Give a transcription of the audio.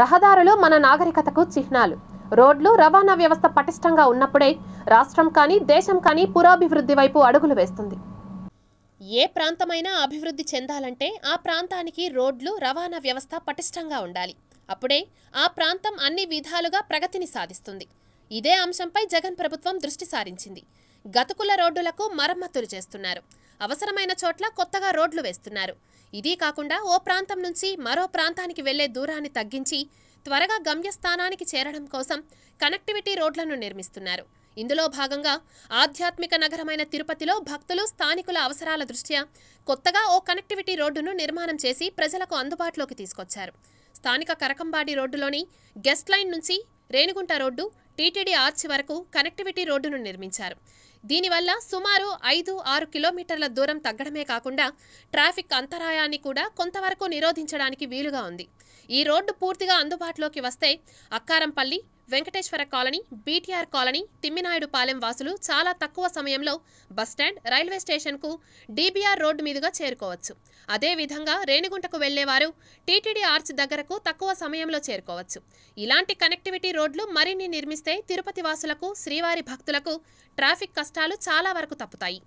రహదారులు మన నాగరికతకు చిహ్నాలు రోడ్లు రవాణా వ్యవస్థ పటిష్టంగా ఉన్నప్పుడే రాష్ట్రం కానీ దేశం కానీ పురాభివృద్ధి వైపు అడుగులు వేస్తుంది ఏ ప్రాంతమైనా అభివృద్ధి చెందాలంటే ఆ ప్రాంతానికి రోడ్లు రవాణా వ్యవస్థ పటిష్టంగా ఉండాలి అప్పుడే ఆ ప్రాంతం అన్ని విధాలుగా ప్రగతిని సాధిస్తుంది ఇదే అంశంపై జగన్ ప్రభుత్వం దృష్టి సారించింది గతుకుల రోడ్డులకు మరమ్మతులు చేస్తున్నారు అవసరమైన చోట్ల కొత్తగా రోడ్లు వేస్తున్నారు ఇదీ కాకుండా ఓ ప్రాంతం నుంచి మరో ప్రాంతానికి వెళ్లే దూరాన్ని తగ్గించి త్వరగా గమ్యస్థానానికి చేరడం కోసం కనెక్టివిటీ రోడ్లను నిర్మిస్తున్నారు ఇందులో భాగంగా ఆధ్యాత్మిక నగరమైన తిరుపతిలో భక్తులు స్థానికుల అవసరాల దృష్ట్యా కొత్తగా ఓ కనెక్టివిటీ రోడ్డును నిర్మాణం చేసి ప్రజలకు అందుబాటులోకి తీసుకొచ్చారు స్థానిక కరకంబాడి రోడ్డులోని గెస్ట్ లైన్ నుంచి రేణిగుంట రోడ్డు టీటీడీ ఆర్చి వరకు కనెక్టివిటీ రోడ్డును నిర్మించారు దీనివల్ల సుమారు ఐదు ఆరు కిలోమీటర్ల దూరం తగ్గడమే కాకుండా ట్రాఫిక్ అంతరాయాన్ని కూడా కొంతవరకు నిరోధించడానికి వీలుగా ఉంది ఈ రోడ్డు పూర్తిగా అందుబాటులోకి వస్తే Akkarampalli Venkateswara colony BTR colony Thimminaidupalem వాసులు చాలా తక్కువ సమయంలో బస్టాండ్ రైల్వే స్టేషన్కు డీబీఆర్ రోడ్డు మీదుగా చేరుకోవచ్చు అదేవిధంగా రేణిగుంటకు వెళ్లేవారు టీటీడీ ఆర్చ్ దగ్గరకు తక్కువ సమయంలో చేరుకోవచ్చు ఇలాంటి కనెక్టివిటీ రోడ్లు మరిన్ని నిర్మిస్తే తిరుపతి వాసులకు శ్రీవారి భక్తులకు ట్రాఫిక్ కష్టాలు చాలా వరకు తప్పుతాయి